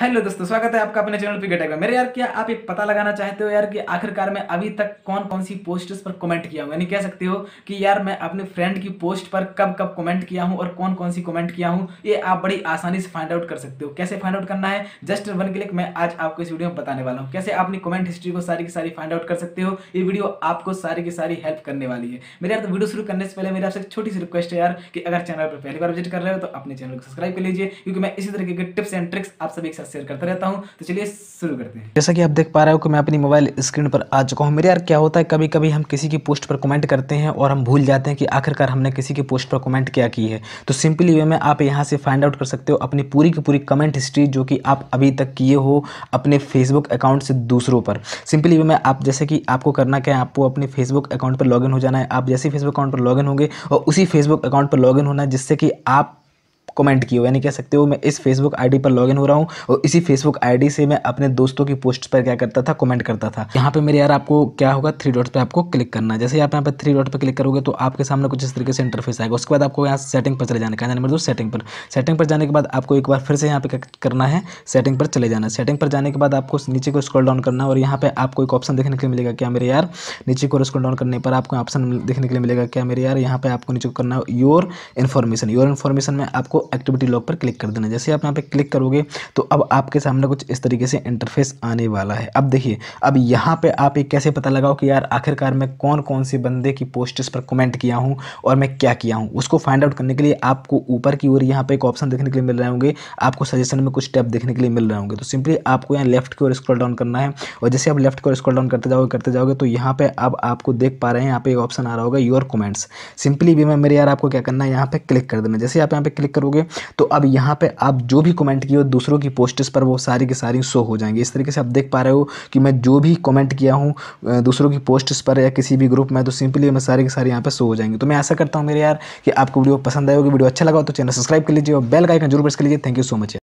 hello दोस्तों स्वागत है आपका अपने चैनल पे में मेरे यार क्या आप ये पता लगाना चाहते हो यार कि आखिरकार मैं अभी तक कौन कौन सी पोस्ट्स पर कमेंट किया हूँ यानी कह सकते हो कि यार मैं अपने फ्रेंड की पोस्ट पर कब कब कमेंट किया हूँ और कौन कौन सी कमेंट किया हूँ ये आप बड़ी आसानी से फाइंड आउट कर सकते हो कैसे फाइंड आउट करना है जस्ट वन क्लिक मैं आज आपको इस वीडियो में बताने वाला हूँ कैसे अपनी कमेंट हिस्ट्री को सारी की सारी फाइंड आउट कर सकते हो ये वीडियो आपको सारी की सारी हेल्प करने वाली है मेरे यार तो वीडियो शुरू करने से पहले मेरे आपसे छोटी सी रिक्वेस्ट है यार कि अगर चैनल पर पहली बार विजिट कर रहे हो तो अपने चैनल को सब्सक्राइब कर लीजिए क्योंकि मैं इसी तरीके के टिप्स एंड ट्रिक्स आप सभी शेयर करता रहता हूँ तो चलिए शुरू करते हैं जैसा कि आप देख पा रहे हो कि मैं अपनी मोबाइल स्क्रीन पर आ चुका हूँ मेरे यार क्या होता है कभी कभी हम किसी की पोस्ट पर कमेंट करते हैं और हम भूल जाते हैं कि आखिरकार हमने किसी की पोस्ट पर कमेंट क्या की है तो सिंपली वे में आप यहाँ से फाइंड आउट कर सकते हो अपनी पूरी की पूरी कमेंट हिस्ट्री जो कि आप अभी तक किए हो अपने फेसबुक अकाउंट से दूसरों पर सिंपली वे में आप जैसे कि आपको करना क्या है आपको अपने फेसबुक अकाउंट पर लॉग हो जाना है आप जैसे फेसबुक अकाउंट पर लॉग होंगे और उसी फेसबुक अकाउंट पर लॉग होना है जिससे कि आप कमेंट की हो यानी कह सकते हो मैं इस फेसबुक आईडी पर लॉगिन हो रहा हूँ और इसी फेसबुक आईडी से मैं अपने दोस्तों की पोस्ट पर क्या करता था कमेंट करता था यहाँ पे मेरे यार आपको क्या होगा थ्री डॉट पे आपको क्लिक करना जैसे आप यहाँ पे थ्री डॉट पे क्लिक करोगे तो आपके सामने कुछ इस तरीके से इंटरफेस आएगा उसके बाद आपको यहाँ सेटिंग पर चले जाने का मेरे दो सेटिंग पर सेटिंग पर जाने के बाद आपको एक बार फिर से यहाँ पे करना है सेटिंग पर चले जाना सेटिंग पर जाने के बाद आपको नीचे को स्क्रॉल डाउन करना और यहाँ पे आपको एक ऑप्शन देखने के लिए मिलेगा क्या मेरे यार नीचे को स्क्रॉल डाउन करने पर आपको ऑप्शन देखने के लिए मिलेगा क्या मेरे यार यहाँ पे आपको नीचे को करना है योर इन्फॉर्मेशन योर इन्फॉर्मेशन में आपको एक्टिविटी लॉक पर क्लिक कर देना जैसे आप यहाँ पे क्लिक करोगे तो अब आपके सामने कुछ इस तरीके से इंटरफेस आने वाला है अब देखिए अब यहाँ पे आप एक कैसे पता लगाओ कि यार आखिरकार मैं कौन कौन से बंदे की पोस्टर्स पर कमेंट किया हूँ और मैं क्या किया हूँ उसको फाइंड आउट करने के लिए आपको ऊपर की ओर यहाँ पर एक ऑप्शन देखने के लिए मिल रहे होंगे आपको सजेशन में कुछ स्टेप देखने के लिए मिल रहे होंगे तो सिंपली आपको यहाँ लेफ्ट की ओर स्क्रॉल डाउन करना है और जैसे आप लेफ्ट की ओर स्क्रॉल डाउन करते जाओगे करते जाओगे तो यहाँ पे अब आपको देख पा रहे हैं यहाँ पे एक ऑप्शन आ रहा होगा योर कमेंट्स सिंपली भी मैं मेरे यार आपको क्या करना है यहाँ पे क्लिक कर देना जैसे आप यहाँ पे क्लिक करोगे करोगे तो अब यहाँ पे आप जो भी कमेंट किए हो दूसरों की पोस्ट पर वो सारी की सारी शो हो जाएंगे इस तरीके से आप देख पा रहे हो कि मैं जो भी कमेंट किया हूँ दूसरों की पोस्ट पर या किसी भी ग्रुप में तो सिंपली मैं सारी की सारी यहाँ पर शो हो जाएंगे तो मैं ऐसा करता हूँ मेरे यार कि आपको वीडियो पसंद आएगी वीडियो अच्छा लगा तो चैनल सब्सक्राइब कर लीजिए और बेल का आइकन जरूर प्रेस कर लीजिए थैंक यू सो मच